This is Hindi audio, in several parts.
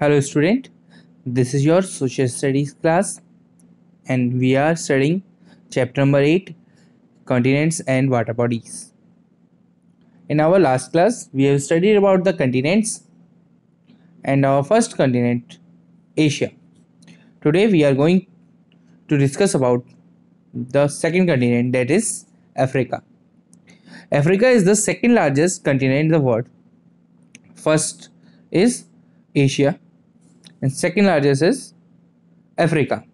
Hello student, this is your social studies class and we are studying chapter number 8 continents and water bodies. In our last class we have studied about the continents and our first continent Asia. Today we are going to discuss about the second continent that is Africa. Africa is the second largest continent in the world. First is Asia and second largest is Africa.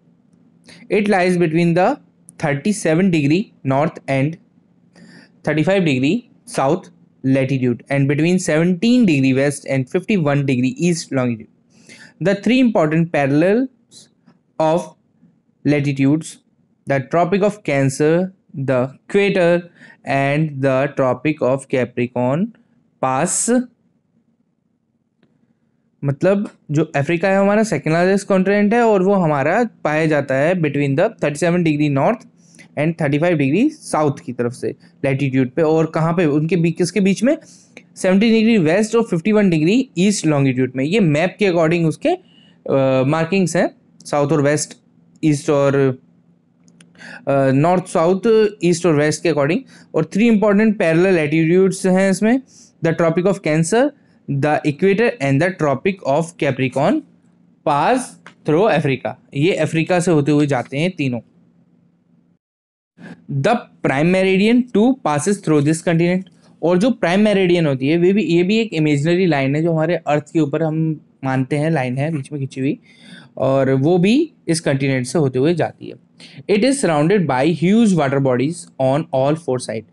It lies between the 37 degree north and 35 degree south latitude and between 17 degree west and 51 degree east longitude. The three important parallels of latitudes the Tropic of Cancer, the equator and the Tropic of Capricorn pass मतलब जो अफ्रीका है हमारा सेकेंड लार्जेस्ट कॉन्टिनेंट है और वो हमारा पाया जाता है between the thirty seven degree north and thirty five degree south की तरफ से लैटीट्यूड पे और कहाँ पे उनके बीच किसके बीच में सेवेंटी डिग्री वेस्ट और fifty one degree east longitude में ये मैप के अकॉर्डिंग उसके मार्किंग्स हैं साउथ और वेस्ट ईस्ट और नॉर्थ साउथ ईस्ट और वेस्ट के अकॉर्डिंग और थ्री इंपॉर्टेंट पैरल एटीट्यूड्स हैं इसमें the tropic of cancer the equator and the tropic of capricorn pass through Africa ये अफ्रीका से होते हुए जाते हैं तीनों the prime meridian too passes through this continent और जो प्राइम मेरेडियन होती है वे भी ये भी एक इमेजनरी लाइन है जो हमारे अर्थ के ऊपर हम मानते हैं लाइन है बीच में खिंची हुई और वो भी इस कंटिनेंट से होते हुए जाती है it is surrounded by huge water bodies on all four side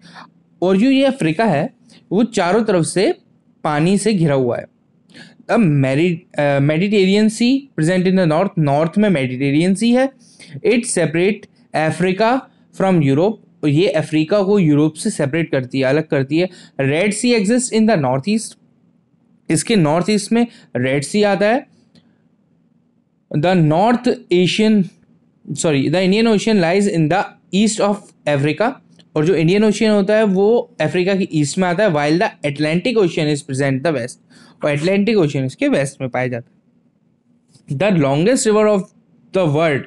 और जो ये अफ्रीका है वो चारों तरफ से पानी से घिरा हुआ है the Mediterranean sea present in the north north में मेडिटेरियन सी है it separate Africa from Europe ये अफ्रीका को यूरोप से सेपरेट करती है अलग करती है red sea exist in the north east इसके नॉर्थ ईस्ट में रेड सी आता है the north Asian sorry the Indian ocean lies in the east of Africa और जो इंडियन ओशियन होता है वो अफ्रीका के ईस्ट में आता है while the Atlantic ocean is present the west और एटलांटिक ओशियन इसके वेस्ट में पाया जाता है the longest river of the world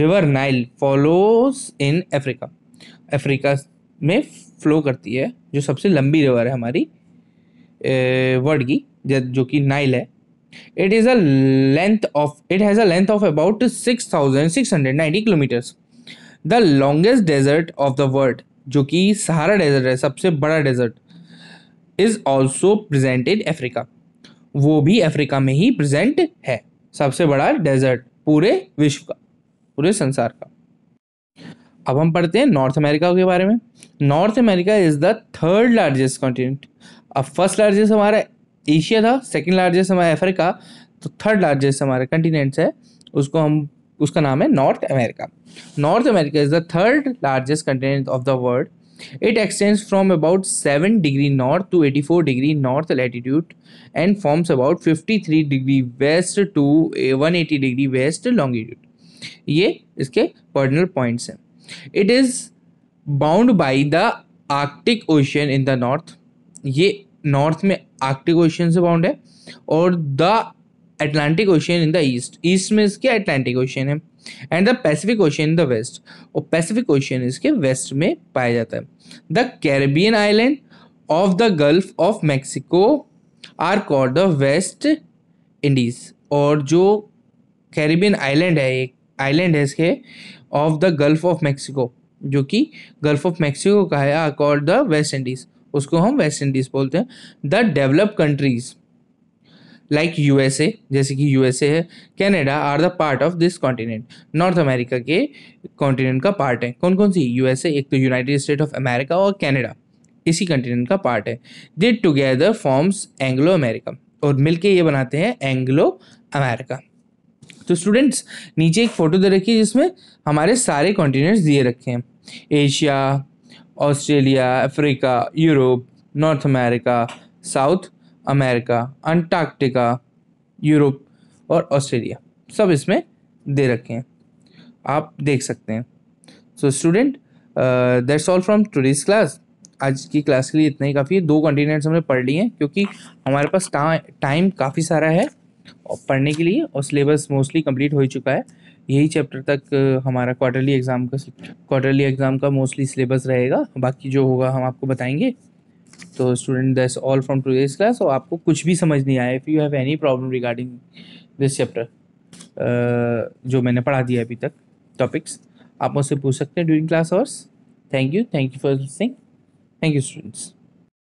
river Nile follows in Africa Africa में फ्लो करती है जो सबसे लंबी रिवर है हमारी वर्ल्ड की जो कि नाइल है it is a length of it has a length of about six thousand six hundred ninety kilometres the longest desert of the world जो कि सहारा डेजर्ट है सबसे बड़ा desert is also presented Africa वो भी अफ्रीका में ही प्रेजेंट है सबसे बड़ा डेजर्ट पूरे विश्व का पूरे संसार का अब हम पढ़ते हैं नॉर्थ अमेरिका के बारे में north America is the third largest continent अब फर्स्ट लार्जेस्ट हमारा एशिया था सेकेंड लार्जेस्ट हमारा अफ्रीका तो थर्ड लार्जेस्ट हमारा कंटिनेंट्स है उसको हम उसका नाम है north America north America is the third largest continent of the world it extends from about seven degree north to eighty four degree north latitude and forms about fifty three degree west to one eighty degree west longitude ये इसके पर्डनल पॉइंट्स हैं it is bound by the Arctic ocean in the north ये नॉर्थ में आर्टिक ओशन से बाउंड है और the Atlantic ocean in the east east में इसके अटलांटिक ओशियन है and the Pacific ocean in the west और पैसिफिक ओशियन इसके वेस्ट में पाया जाता है the Caribbean island of the Gulf of Mexico are called the West Indies और जो कैरेबियन आइलैंड है एक आइलैंड है इसके of the Gulf of Mexico जो कि गल्फ ऑफ मैक्सिको का है are called the West Indies उसको हम वेस्ट इंडीज़ बोलते हैं the develop countries like USA जैसे कि यूएसए है Canada are the part of this continent North America के कॉन्टिनेंट का पार्ट है कौन कौन सी यूएसए एक तो यूनाइटेड स्टेट ऑफ अमेरिका और कैनेडा इसी कॉन्टिनेंट का पार्ट है they together forms Anglo America और मिलके ये बनाते हैं एंग्लो अमेरिका तो स्टूडेंट्स नीचे एक फ़ोटो दे रखी है जिसमें हमारे सारे कॉन्टिनेंट्स दिए रखे हैं Asia Australia Africa Europe North America South America Antarctica Europe और ऑस्ट्रेलिया सब इसमें दे रखे हैं आप देख सकते हैं so student that's all from today's class आज की क्लास के लिए इतना ही काफ़ी है दो कॉन्टीनेंट्स हमने पढ़ लिए हैं क्योंकि हमारे पास टाइम काफ़ी सारा है पढ़ने के लिए और सिलेबस मोस्टली कंप्लीट हो ही चुका है यही चैप्टर तक uh, हमारा क्वार्टरली एग्ज़ाम का क्वार्टरली एग्ज़ाम का मोस्टली सिलेबस रहेगा बाकी जो होगा हम आपको बताएंगे तो student that's all from today's class और आपको कुछ भी समझ नहीं आया if you have any problem regarding this chapter जो मैंने पढ़ा दिया अभी तक टॉपिक्स आप मुझसे पूछ सकते हैं during class hours thank you thank you for listening thank you students